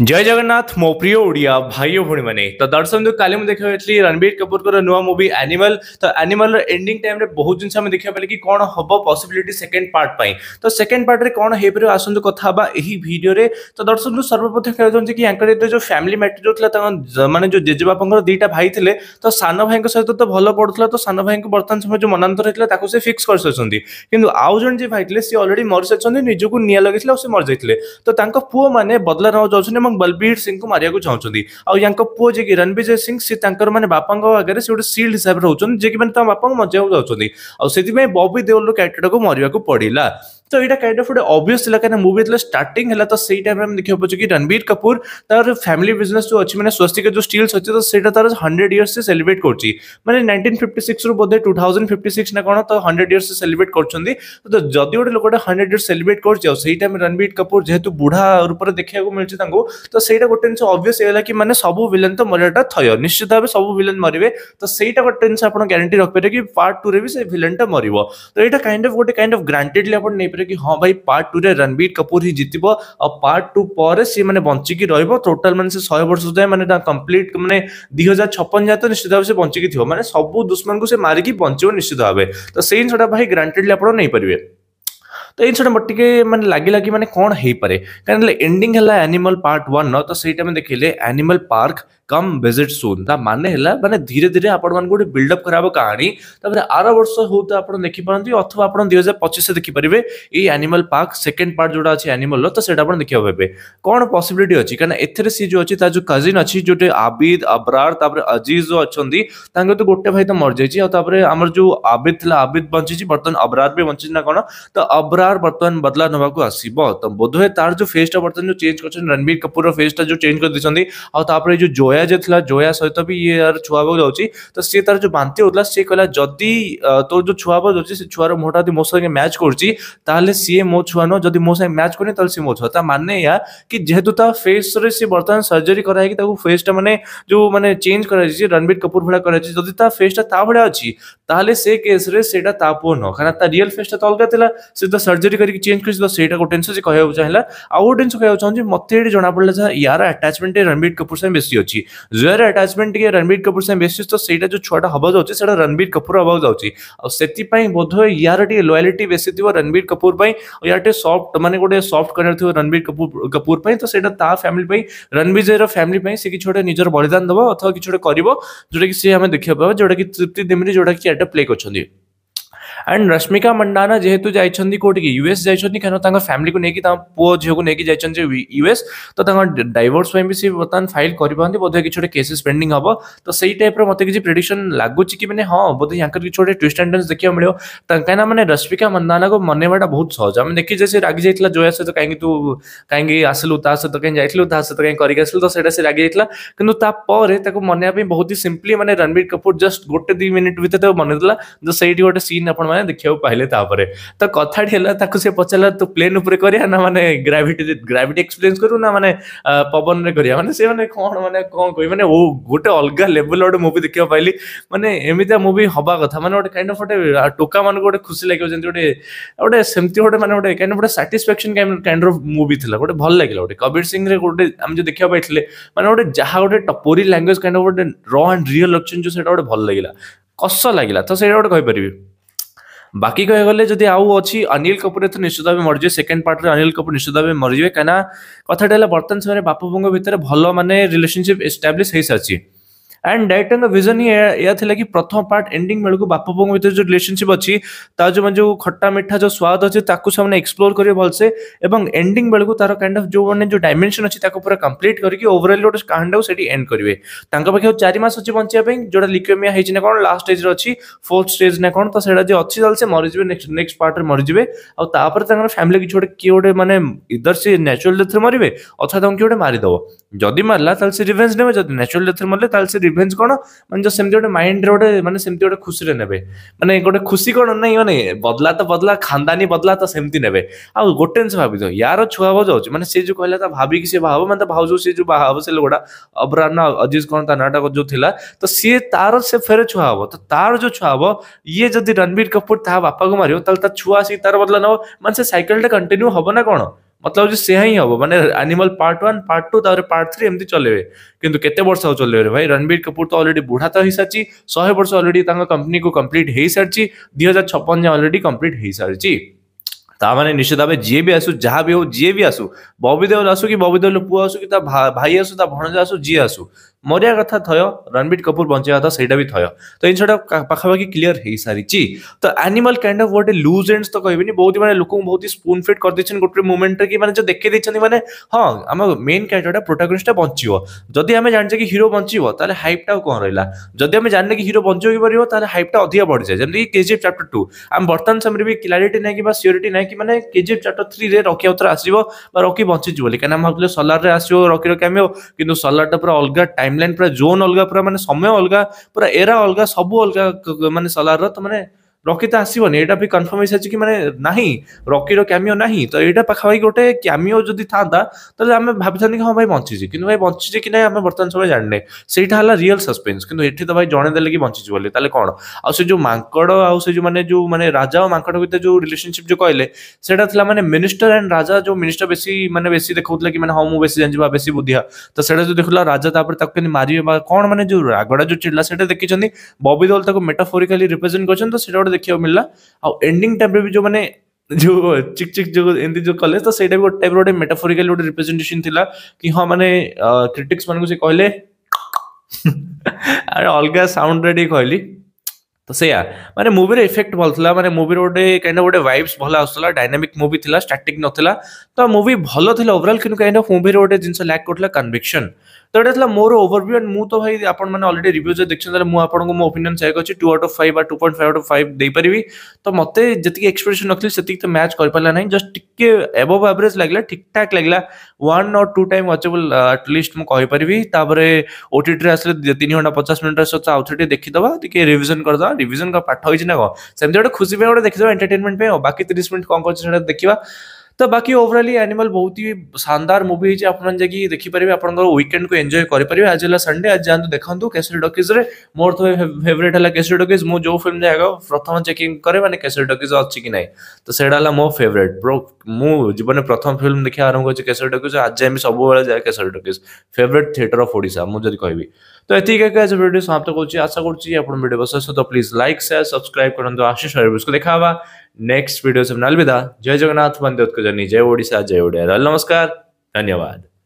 जय जगन्नाथ मो प्रिय ओडिया भाई भाई मैंने तो दर्शन का देखा रणबीर कपूर को नुआ मूवी एनिमल तो एनिमल एंडिंग टाइम रे बहुत जिनस देखा पाए कि कौन हम पॉसिबिलिटी सेकंड पार्ट पाई तो सेकंड पार्ट रे कौन हो पार आसत भिडियो तो दर्शन सर्वप्रथम कह चाहते कि जो फैमिली मैटर जो था मैंने जो जेजे बापा दुटा भाई थे तो सान भाई सहित तो भल पड़ा तो सान भाई को बर्तमान समय जो मनातर होता से फिक्स कर सकते कि आउ जन जी भाई थे सी अलरेडी मरी सकते निजुक निग लगे और मरी जाते तो पुओ मैंने बदला ना जाऊँ ଏବଂ ବଲବୀର ସିଂଙ୍କୁ ମାରିବାକୁ ଚାହୁଁଛନ୍ତି ଆଉ ୟାଙ୍କ ପୁଅ ଯିଏକି ରଣବିଜୟ ସିଂ ସେ ତାଙ୍କର ମାନେ ବାପାଙ୍କ ଆଗରେ ସେ ଗୋଟେ ସିଲ୍ଡ ହିସାବରେ ରହୁଛନ୍ତି ଯିଏକି ମାନେ ତାଙ୍କ ବାପାଙ୍କୁ ମଜାକୁ ଯାଉଛନ୍ତି ଆଉ ସେଥିପାଇଁ ବବି ଦେଓଲର କ୍ୟାରେକ୍ଟରକୁ ମରିବାକୁ ପଡ଼ିଲା तो यहाँ कैंड अफ गोटे अभियस कहीं मुझे जो स्टार्ट है तो सही टाइम में देखा पाचे कि रणबीर कपूर तरह फैमिली बिजनेस जो अच्छी मैंने स्वस्तिक जो स्टिल्स अच्छे तो सही तरह हंड्रेड इयर्स से सेलिब्रेट कर मैंने नाइन फिफ्टी सिक्स बोधे टू थाउजेंड फिफ्टी सिक्स ना कौन तो हंड्रेड इयर्स से सेलिब्रेट कर जदि गोटे लोक हंड्रेड इयर्स सेलिब्रेट कर टाइम रणबीर कपूर जेहतु बुढ़ा रूप से देखा मिलती है तो सही गोटे जिस अभियस ये कि मैंने सब विलेन तो मरिया थय निश्चित भाव सब विलेन मरेंगे तो सही गोटे जिस ग्यारंटी रखे कि पार्ट टू में भी से विलेन टा मर तो यहाँ कैंड अफ गोटे कैंड अफ ग्रांटेडली टाइप्र कि हाँ भाई पार्ट टू में रणबीर कपूर ही जितब आ पार्ट टू पर सी मैंने बंचिक रोक टोटाल मैंने से शहे वर्ष जाए मैंने कम्प्लीट मैंने दुई हजार छपन जाए तो निश्चित भाव से बंचिक थी मैंने सब दुश्मन को मारिकी बचे निश्चित भाव तो से जिनसा भाई ग्रांटेडली आप नहीं पारे तो ये मत टे मैंने लगे कि मैंने कौन हो पाए कहीं एंडिंग है एनिमल पार्ट वन तो सही देखे एनिमल पार्क କମ୍ ଭିଜିଟ୍ ସୁନ୍ ତା ମାନେ ହେଲା ମାନେ ଧୀରେ ଧୀରେ ଆପଣମାନଙ୍କୁ ଗୋଟେ ବିଲ୍ଡଅପ୍ କରାହେବ କାହାଣୀ ତାପରେ ଆର ବର୍ଷ ହଉ ତ ଆପଣ ଦେଖିପାରନ୍ତି ଅଥବା ଆପଣ ଦୁଇ ହଜାର ପଚିଶରେ ଦେଖିପାରିବେ ଏଇ ଆନିମାଲ ପାର୍କ ସେକେଣ୍ଡ ପାର୍ଟ ଯୋଉଟା ଅଛି ଆନିମାଲର ତ ସେଇଟା ଆପଣ ଦେଖିବାକୁ ପାଇବେ କ'ଣ ପସିବିଲିଟି ଅଛି କାରଣ ଏଥିରେ ସିଏ ଯୋଉ ଅଛି ତା ଯୋଉ କଜିନ୍ ଅଛି ଯୋଉଠି ଆବିଦ ଅବ୍ରାର ତାପରେ ଅଜିଜ ଯୋଉ ଅଛନ୍ତି ତାଙ୍କର ତ ଗୋଟେ ଭାଇ ତ ମରିଯାଇଛି ଆଉ ତାପରେ ଆମର ଯୋଉ ଆବିଦ ଥିଲା ଆବିଦ ବଞ୍ଚିଛି ବର୍ତ୍ତମାନ ଅବ୍ରାର ବି ବଞ୍ଚିଛି ନା କ'ଣ ତ ଅବ୍ରାର ବର୍ତ୍ତମାନ ବଦଲା ନେବାକୁ ଆସିବ ତ ବୋଧହୁଏ ତାର ଯୋଉ ଫେସ୍ଟା ବର୍ତ୍ତମାନ ଯୋଉ ଚେଞ୍ଜ କରିଛନ୍ତି ରଣବୀର କପୁରର ଫେସ୍ଟା ଯୋଉ ଚେଞ୍ଜ କରିଦେଇଛନ୍ତି ଆଉ ତାପରେ ଯୋଉ ଜୋୟା जोया जाता जोया सहित भी ये यार छुआ बहुत जाऊँच तो सी तार जो बांति होता सी कहला जदि तोर जो छुआ बहुत जाऊँच छुआर मुहटा मो संगे मैच करें सी मो छुआ नुह जदि मो संगे मैच करनी तो सी मो छुआ ता मान या कि जेहतु ता फेस रे बर्तमान सर्जरी कराई फेस टा मैंने जो मैंने चेंज कर रणबीर कपूर भाया करदी ता फेस टा ता भाया अच्छी से केस पुह न कहना ता रियल फेस टा तो अलग था सी तो सर्जरी करके चेंज कर टेन आउ गए जिन मत ये जना पड़ा यार आटाचमेंट रणबीर कपूर सां बेस अच्छी ଜୁଆର ଆଟାଚମେଣ୍ଟ ଟିକେ ରଣବୀର କପୁର ସାଙ୍ଗେ ବେଶୀ ତ ସେଇଟା ଯୋଉ ଛୁଆଟା ହବାକୁ ଯାଉଛି ସେଇଟା ରଣବୀର କପୁର ହବାକୁ ଯାଉଛି ଆଉ ସେଥିପାଇଁ ବୋଧହୁଏ ୟାର ଟିକେ ଲୟାଲିଟି ବେଶୀ ଥିବ ରଣବୀର କପୁର ପାଇଁ ୟାର ଟିକେ ସଫ୍ଟ ମାନେ ଗୋଟେ ସଫ୍ଟ କର୍ଣ୍ଣର ଥିବ ରଣବୀର କପୁର କପୁର ପାଇଁ ତ ସେଇଟା ତା ଫ୍ୟାମିଲି ପାଇଁ ରଣବିଜୟର ଫ୍ୟାମିଲି ପାଇଁ ସେ କିଛି ଗୋଟେ ନିଜର ବଳିଦାନ ଦେବ ଅଥବା କିଛି ଗୋଟେ କରିବ ଯୋଉଟାକି ସେ ଆମେ ଦେଖିବାକୁ ପାଇବା ଯୋଉଟାକି ତୃପ୍ତି ଦିମିରି ଯୋଉଟାକି ୟାଟା ପ୍ଲେ କରୁଛନ୍ତି एंड रश्मिका मंडाना जेहतु जाइंट कौट की यूएस जाइंट क्या फैमिली को लेकिन पुओ झी को लेकिन जाइंट यूएस तो डाइवर्स भी बर्तमान फाइल कर बोधे कि केसेस पेंडिंग हम तो सही टाइप रत किसी प्रिडिक्शन लगुच कि मैंने हाँ बोधे यहाँ कि ट्विस्ट एंड डेन्स देखा मिले कहीं मैंने रश्मिका मंडाना को मनवा बहुत सहज आम देखिए से रागि जाइए जोया सहित कहीं तू कहीं आसलू ता सहित तो कहीं जाइलु ता सहित कहीं कर तो, तो से रागि जाता कि मनवाई बहुत ही सिंपली मैंने रणबीर कपूर जस्ट गोटे दुई मिनिट भर मन देता तो सही गोटे सीन आप ମାନେ ଦେଖିବାକୁ ପାଇଲେ ତାପରେ ତ କଥାଟି ହେଲା ତାକୁ ସେ ପଚାରିଲା ତୁ ପ୍ଲେନ୍ ଉପରେ କରିବା ନା ମାନେ ଗ୍ରାଭିଟି ଗ୍ରାଭିଟି ଏକ୍ସପିରିଏନ୍ସ କରିବୁ ନା ମାନେ ପବନରେ କରିବା ମାନେ ସେମାନେ କ'ଣ ମାନେ କ'ଣ କହିବି ମାନେ ଓ ଗୋଟେ ଅଲଗା ଲେବୁଲ ଗୋଟେ ମୁଭି ଦେଖିବାକୁ ପାଇଲି ମାନେ ଏମିତିଆ ମୁଭି ହବା କଥା ମାନେ ଗୋଟେ କାଇଣ୍ଡ ଅଫ୍ ଗୋଟେ ଟୋକାମାନଙ୍କୁ ଗୋଟେ ଖୁସି ଲାଗିବ ଯେମିତି ଗୋଟେ ଗୋଟେ ସେମିତି ଗୋଟେ ମାନେ ଗୋଟେ କାଇଣ୍ଡ ଗୋଟେ ସାଟିସ୍ଫାକ୍ସନ୍ କାଇଣ୍ଡ ଅଫ୍ ମୁଭି ଥିଲା ଗୋଟେ ଭଲ ଲାଗିଲା ଗୋଟେ କବିର ସିଂରେ ଗୋଟେ ଆମେ ଯେଉଁ ଦେଖିବାକୁ ପାଇଥିଲେ ମାନେ ଗୋଟେ ଯାହା ଗୋଟେ ଟପୋରୀ ଲାଙ୍ଗୁଏଜ୍ କାଇଣ୍ଡ ଅଫ୍ ଗୋଟେ ର ଆଣ୍ଡ ରିଅଲ୍ ଅକ୍ସନ୍ ଯେଉଁ ସେଇଟା ଗୋଟେ ଭଲ ଲାଗିଲା କଷ ଲାଗିଲା ତ ସେଇଟା ଗୋଟେ କହିପାରିବି ବାକି କହିବାକୁ ଗଲେ ଯଦି ଆଉ ଅଛି ଅନିଲ କପୁର ଏଥର ନିଶ୍ଚିତ ଭାବେ ମରିଯିବେ ସେକେଣ୍ଡ ପାର୍ଟରେ ଅନିଲ କପୁର ନିଶ୍ଚିତ ଭାବେ ମରିଯିବେ କାହିଁକିନା କଥାଟା ହେଲା ବର୍ତ୍ତମାନ ସମୟରେ ବାପା ବୋଉଙ୍କ ଭିତରେ ଭଲ ମାନେ ରିଲେସନସିପ୍ ଏଷ୍ଟାବ୍ଲିଶ ହେଇସାରିଛି ଆଣ୍ଡ ଡାଇରେକ୍ଟରଙ୍କ ଭିଜନ ଏହା ଥିଲା କି ପ୍ରଥମ ପାର୍ଟ ଏଣ୍ଡିଂ ବେଳକୁ ବାପା ବୋଉଙ୍କ ଭିତରେ ଯେଉଁ ରିଲେସନସିପ୍ ଅଛି ତା ଯେଉଁ ଯେଉଁ ଖଟା ମିଠା ଯେଉଁ ସ୍ୱାଦ ଅଛି ତାକୁ ସେମାନେ ଏକ୍ସପ୍ଲୋର କରିବେ ଭଲସେ ଏବଂ ଏଣ୍ଡିଂ ବେଳକୁ ତାର କାଇଣ୍ଡ ଅଫ୍ ଯେଉଁ ମାନେ ଯେଉଁ ଡାଇମେନ୍ସନ୍ ଅଛି ତାକୁ ପୁରା କମ୍ପ୍ଲିଟ୍ କରିକି ଓଭରଅଲ୍ ଗୋଟେ କାହାଣଟାକୁ ସେଠି ଏଣ୍ଡ କରିବେ ତାଙ୍କ ପାଖରେ ଚାରି ମାସ ଅଛି ବଞ୍ଚିବା ପାଇଁ ଯେଉଁଟା ଲିକ୍ୟୁମିଆ ହେଇଛି ନା କ'ଣ ଲାଷ୍ଟ ଷ୍ଟେଜ୍ରେ ଅଛି ଫୋର୍ଥ ଷ୍ଟେଜ୍ ନା କ'ଣ ତ ସେଇଟା ଯଦି ଅଛି ତାହେଲେ ସେ ମରିଯିବେ ନେକ୍ସଟ ନେକ୍ସଟ ପାର୍ଟରେ ମରିଯିବେ ଆଉ ତାପରେ ତାଙ୍କର ଫ୍ୟାମିଲି କିଛି ଗୋଟେ କିଏ ଗୋଟେ ମାନେ ଇଦର ସେ ନ୍ୟାଚୁରାଲ ଡେଥରେ ମରିବେ ଅଥବା ତାଙ୍କୁ କିଏ ଗୋଟେ ମାରିଦେବ ଯଦି ମାରିଲା ତାହେଲେ ସେ ରିଭେଞ୍ଜ ନେବେ ଯଦି ନ୍ୟାଚୁରାଲ ଡେଥରେ ମରିଲେ ତାହେଲେ ସେ ରିଭେଞ୍ଜ କ'ଣ ମାନେ ଯେଉଁ ସେମିତି ଗୋଟେ ମାଇଣ୍ଡରେ ଗୋଟେ ମାନେ ସେମିତି ଗୋଟେ ଖୁସିରେ ନେବେ ମାନେ ଗୋଟେ ଖୁସି କ'ଣ ନାହିଁ ମାନେ ବଦଲା ତ ବଦଲା ଖାନ୍ଦାନି ବଦଲା ତ ସେମିତି ନେବେ ଆଉ ଗୋଟେ ଜିନିଷ ଭାବିଦିଅ ୟାର ଛୁଆ ହବ ଯାଉଛି ମାନେ ସେ ଯେଉଁ କହିଲା ତା ଭାବିକି ସେ ବାହାହବ ମାନେ ତା ଭାଉଜ ସେ ଯେଉଁ ବାହା ହବ ସେ ଲୋକଟା ଅପରାହ୍ନ ଅଜିଜ କ'ଣ ତା ନାଁଟା ଯେଉଁ ଥିଲା ତ ସିଏ ତାର ସେ ଫେରେ ଛୁଆ ହବ ତ ତାର ଯେଉଁ ଛୁଆ ହବ ଇଏ ଯଦି ରଣବୀର କପୁର ତାହା ବାପାକୁ ମାରିବ ତାହେଲେ ତା ଛୁଆ ଆସିକି ତାର ବଦଲା ନେବ ମାନେ ସେ ସାଇକେଲଟା କଣ୍ଟିନ୍ୟୁ ହବ ନା କ'ଣ मतलब ଯେ ସେୟା ହିଁ ହବ ମାନେ Animal part one part two ତାପରେ ପାର୍ଟ ଥ୍ରୀ ଏମିତି ଚଲେଇବେ କିନ୍ତୁ କେତେ ବର୍ଷ ଆଉ ଚଲେଇବେ ଭାଇ ରଣବୀର କପୁର ତ ଅଲରେଡି ବୁଢ଼ା ତ ହେଇସାରିଛି ଶହେ ବର୍ଷ ଅଲରେଡି ତାଙ୍କ କମ୍ପାନୀକୁ କମ୍ପ୍ଲିଟ୍ ହେଇସାରିଛି ଦୁଇ ହଜାର ଛପନରେ ଅଲରେଡି କମ୍ପ୍ଲିଟ୍ ହେଇସାରିଛି ତାମାନେ ନିଶ୍ଚିତ ଭାବେ ଯିଏ ବି ଆସୁ ଯାହା ବି ହଉ ଯିଏ ବି ଆସୁ ବବି ଦେଓଲ ଆସୁ କି ବବି ଦେଓଲ ପୁଅ ଆସୁ କି ତା ଭାଇ ଆସୁ ତା ଭଣଜା ଆସୁ ଯିଏ ଆସୁ ମରିବା କଥା ଥୟ ରଣବୀର କପୁର ବଞ୍ଚିବା କଥା ସେଇଟା ବି ଥୟ ତ ଏ ଜିନିଷଟା ପାଖାପାଖି କ୍ଲିଅର ହେଇସାରିଛି ତ ଆନିମାଲ କାଇଣ୍ଡ ଅଫ୍ ଗୋଟେ ଲୁଜ୍ ଏଣ୍ଡସ୍ ତ କହିବିନି ବହୁତ ମାନେ ଲୋକଙ୍କୁ ବହୁତ ସ୍ପୁନ୍ ଫିଟ୍ କରିଦେଇଛନ୍ତି ଗୋଟେ ମୁଭମେଣ୍ଟରେ କି ମାନେ ଯୋଉ ଦେଖେଇ ଦେଇଛନ୍ତି ମାନେ ହଁ ଆମ ମେନ୍ କ୍ୟାରେକ୍ଟରଟା ପ୍ରୋଟାଗ୍ରିଷ୍ଟଟା ବଞ୍ଚିବ ଯଦି ଆମେ ଜାଣିଛେ କି ହିରୋ ବଞ୍ଚିବ ତାହେଲେ ହାଇପ୍ଟା ଆଉ କ'ଣ ରହିଲା ଯଦି ଆମେ ଜାଣିଲେ କି ହିରୋ ବଞ୍ଚିବ କି ପାରିବ ତାହେଲେ ହାଇପ୍ଟା ଅଧିକ ବଢ଼ିଯାଏ ଯେମିତି କେଜିଏଫ୍ ଚାପ୍ଟର ଟୁ ଆମେ ବର୍ତ୍ତମାନ ସମୟରେ ବି କ୍ଲାରିଟି ନାହିଁ କିମ୍ବା ସିଓରିଟି ନାହିଁ କି ମାନେ କେଜିଏଫ୍ ଚାପ୍ଟର ଥ୍ରୀରେ ରକି ଆଉଥରେ ଆସିବ ବା ରକି ବଞ୍ଚିଛି ବୋଲି କାହିଁକିନା ଆମେ ଭାବୁଥିଲେ ସଲାରରେ ଆସିବ ରକିର କ୍ୟାମିଓ କିନ୍ତୁ ସଲାରଟା ପୁରା ଅଲଗା ଟାଇମ୍ ଟାଇମଲାଇନ୍ ପୁରା ଜୋନ୍ ଅଲଗା ପୁରା ମାନେ ସମୟ ଅଲଗା ପୁରା ଏରା ଅଲଗା ସବୁ ଅଲଗା ମାନେ ସଲାରର ତ ମାନେ ରକି ତ ଆସିବନି ଏଇଟା ବି କନଫର୍ମ ହେଇସାରିଛି କି ମାନେ ନାହିଁ ରକିର କ୍ୟାମିଓ ନାହିଁ ତ ଏଇଟା ପାଖାପାଖି ଗୋଟେ କ୍ୟାମିଓ ଯଦି ଥାନ୍ତା ତାହେଲେ ଆମେ ଭାବିଥାନ୍ତି କି ହଁ ଭାଇ ବଞ୍ଚିଛି କିନ୍ତୁ ଭାଇ ବଞ୍ଚିଛି କି ନାହିଁ ଆମେ ବର୍ତ୍ତମାନ ସମୟ ଜାଣିନେ ସେଇଟା ହେଲା ରିଅଲ ସସ୍ପେନ୍ସ କିନ୍ତୁ ଏଠି ତ ଭାଇ ଜଣେଇଦେଲେ କି ବଞ୍ଚିଛି ବୋଲି ତାହେଲେ କ'ଣ ଆଉ ସେ ଯେଉଁ ମାଙ୍କଡ଼ ଆଉ ସେ ଯେଉଁ ମାନେ ଯେଉଁ ମାନେ ରାଜା ଆଉ ମାଙ୍କଡ଼ ଭିତରେ ଯେଉଁ ରିଲେସନସିପ୍ ଯେଉଁ କହିଲେ ସେଇଟା ଥିଲା ମାନେ ମିନିଷ୍ଟର ଆଣ୍ଡ ରାଜା ଯେଉଁ ମିନିଷ୍ଟର ବେଶୀ ମାନେ ବେଶୀ ଦେଖାଉଥିଲା କି ମାନେ ହଁ ମୁଁ ବେଶୀ ଜାଣିଛି ବା ବେଶୀ ବୁଦ୍ଧିଆ ତ ସେଇଟା ଯେଉଁ ଦେଖୁଥିଲା ରାଜା ତାପରେ ତାକୁ କେମିତି ମାରିବେ ବା କ'ଣ ମାନେ ଯେଉଁ ରାଗଡ଼ା ଯେଉଁ ଚିଡ଼ିଲା ସେଇଟା ଦେଖିଛନ୍ତି ବବି ଦୋଲ ତାକୁ ମେଟାଫୋରିକାଲି ରିପ୍ରେଜେଣ୍ଟ କରିଛନ୍ତି ତ ସେଇଟା ଗୋଟେ ଦେଖିବାକୁ ମିଳିଲା ଆଉ ଏଣ୍ଡିଂ ଟାଇମ୍ରେ ବି ଯେଉଁମାନେ ଯୋଉ ଚିକ୍ ଚିକ୍ ଯୋଉ ଏମିତି ଯୋଉ କଲେ ତ ସେଇଟା ବି ଗୋଟେ ଟାଇପ୍ର ଗୋଟେ ମେଟାଫୋରିକାଲି ଗୋଟେ ରିପ୍ରେଜେଣ୍ଟେସନ ଥିଲା କି ହଁ ମାନେ କ୍ରିଟିକ୍ସ ମାନଙ୍କୁ ସେ କହିଲେ ଆରେ ଅଲଗା ସାଉଣ୍ଡରେ ଟିକେ କହିଲି ତ ସେଇଆ ମାନେ ମୁଭିର ଇଫେକ୍ଟ ଭଲ ଥିଲା ମାନେ ମୁଭିର ଗୋଟେ କାଇଣ୍ଡ ଅଫ୍ ଗୋଟେ ଭାଇବ୍ସ ଭଲ ଆସୁଥିଲା ଡାଇନାମିକ୍ ମୁଭି ଥିଲା ଷ୍ଟାର୍ଟିଂ ନଥିଲା ତ ମୁଭି ଭଲ ଥିଲା ଓଭରାଲ୍ କିନ୍ତୁ କାଇଣ୍ଡ ଅଫ୍ ମୁଭିର ଗୋଟେ ଜିନିଷ ଲ୍ୟାକ୍ କରୁଥିଲା କନଭିକ୍ସନ୍ এটা ଥିଲା ମୋର ଓଭରଭ୍ୟୁ ଆଣ୍ଡ ମୁଁ ତ ଭାଇ ଆପଣମାନେ ଅଲରେଡି ରିଭ୍ୟୁ ଦେଖିଛନ୍ତି ତାହେଲେ ମୁଁ ଆପଣଙ୍କୁ ମୋ ଓପିନିଅନ୍ ସେୟାର କରିଛି ଟୁ ଆଉଟ୍ ଅଫ୍ ଫାଇଭ୍ ବା two point five out of five ଦେଇପାରିବି ତ ମୋତେ ଯେତିକି ଏକ୍ସପେକ୍ଟେସନ୍ ରଖିଲି ସେତିକି ତ ମ୍ୟାଚ୍ କରିପାରିଲା ନାହିଁ ଜଷ୍ଟ ଟିକେ ଏବଭ୍ ଆଭରେଜ୍ ଲାଗିଲା ଠିକ୍ଠାକ୍ ଲାଗିଲା one or two time watchable at least ମୁଁ କହିପାରିବି ତାପରେ ଓଟିଟିରେ ଆସିଲେ ତିନି ଘଣ୍ଟା ପଚାଶ ମିନିଟ୍ ସହିତ ଆଉ ଥରେ ଟିକେ ଦେଖିଦେବା ଟିକେ ରିଭିଜନ୍ କରିଦେବା ରିଭିଜନ୍ ପାଠ ହେଇଛି ନା କ'ଣ ସେମିତି ଗୋଟେ ଖୁସି ପାଇଁ ଗୋଟେ ଦେଖିଦେବା ଏଣ୍ଟରଟେନମେଣ୍ଟ ପାଇଁ ଆଉ ବାକି ତିରିଶ ମିନିଟ୍ କ'ଣ କରୁଛି ସେଇଟା ଦେଖିବା तो बाकी ओवरअल एनिमल बहुत ही शानदार मुवी है आप जाए आप आपकेंड को एंजय करेंगे आज है संडे आज जाते देखते कैसरी डकीज मोर तो फेवरेट है कैसे डकीज मुझ जो फिल्म जाए प्रथम चेकिंग कै मैंने कैसे डकीज अच्छी कि नहीं तो सैटा मो फेवरेट प्रो मु जीवन प्रथम फिल्म देखा आरंभ कर कैसरी डकीज आज जाए भी सब जाए कैसरी डकीज फेवरेट थिएटर अफ ओडा मुझे कह तो ये कहकर भिडियो समाप्त करुच्ची आशा करुँच प्लीज लाइक सेयार सब्सक्राइब करूँ आशीष को देखा नेक्स्ट वीडियो से अलविदा जय जगन्नाथ मंदिर उत्कर्जनी जय ओडिशा जय ओडिया नमस्कार धन्यवाद